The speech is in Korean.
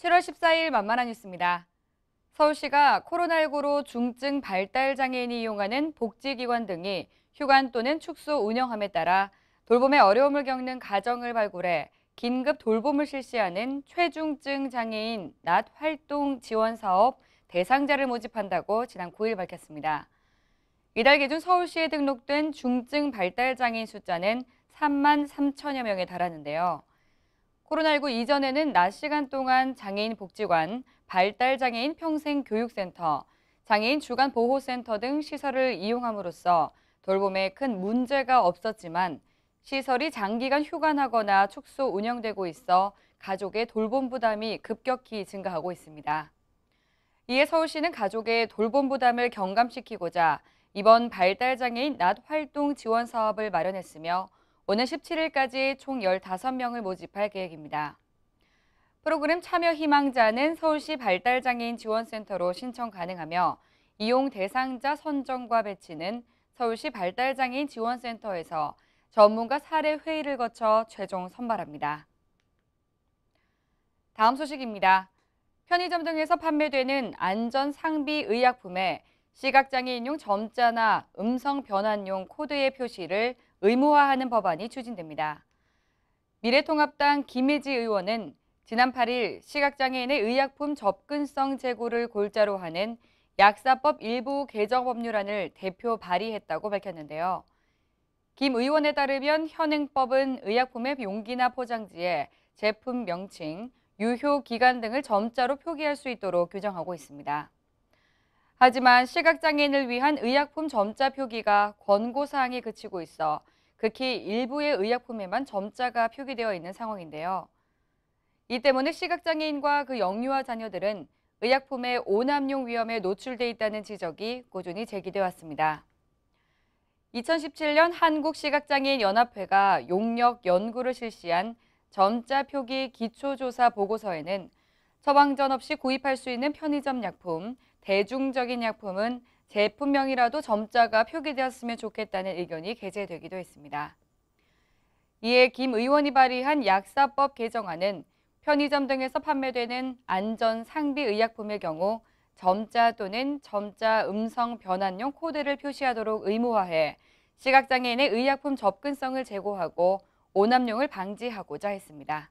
7월 14일 만만한 뉴스입니다. 서울시가 코로나19로 중증 발달 장애인이 이용하는 복지기관 등이 휴관 또는 축소 운영함에 따라 돌봄에 어려움을 겪는 가정을 발굴해 긴급 돌봄을 실시하는 최중증 장애인 낮 활동 지원 사업 대상자를 모집한다고 지난 9일 밝혔습니다. 이달 기준 서울시에 등록된 중증 발달 장애인 숫자는 3만 3천여 명에 달하는데요. 코로나19 이전에는 낮 시간 동안 장애인 복지관, 발달장애인 평생교육센터, 장애인 주간보호센터 등 시설을 이용함으로써 돌봄에 큰 문제가 없었지만 시설이 장기간 휴관하거나 축소 운영되고 있어 가족의 돌봄 부담이 급격히 증가하고 있습니다. 이에 서울시는 가족의 돌봄 부담을 경감시키고자 이번 발달장애인 낮 활동 지원 사업을 마련했으며 오늘 17일까지 총 15명을 모집할 계획입니다. 프로그램 참여 희망자는 서울시 발달장애인 지원센터로 신청 가능하며 이용 대상자 선정과 배치는 서울시 발달장애인 지원센터에서 전문가 사례 회의를 거쳐 최종 선발합니다. 다음 소식입니다. 편의점 등에서 판매되는 안전 상비 의약품에 시각장애인용 점자나 음성 변환용 코드의 표시를 의무화하는 법안이 추진됩니다. 미래통합당 김혜지 의원은 지난 8일 시각장애인의 의약품 접근성 제고를 골자로 하는 약사법 일부 개정 법률안을 대표 발의했다고 밝혔는데요. 김 의원에 따르면 현행법은 의약품의 용기나 포장지에 제품 명칭, 유효 기간 등을 점자로 표기할 수 있도록 규정하고 있습니다. 하지만 시각장애인을 위한 의약품 점자 표기가 권고사항에 그치고 있어 극히 일부의 의약품에만 점자가 표기되어 있는 상황인데요. 이 때문에 시각장애인과 그 영유아 자녀들은 의약품의 오남용 위험에 노출돼 있다는 지적이 꾸준히 제기돼 왔습니다. 2017년 한국시각장애인연합회가 용역 연구를 실시한 점자 표기 기초조사 보고서에는 처방전 없이 구입할 수 있는 편의점 약품, 대중적인 약품은 제품명이라도 점자가 표기되었으면 좋겠다는 의견이 게재되기도 했습니다. 이에 김 의원이 발의한 약사법 개정안은 편의점 등에서 판매되는 안전 상비 의약품의 경우 점자 또는 점자 음성 변환용 코드를 표시하도록 의무화해 시각장애인의 의약품 접근성을 제고하고 오남용을 방지하고자 했습니다.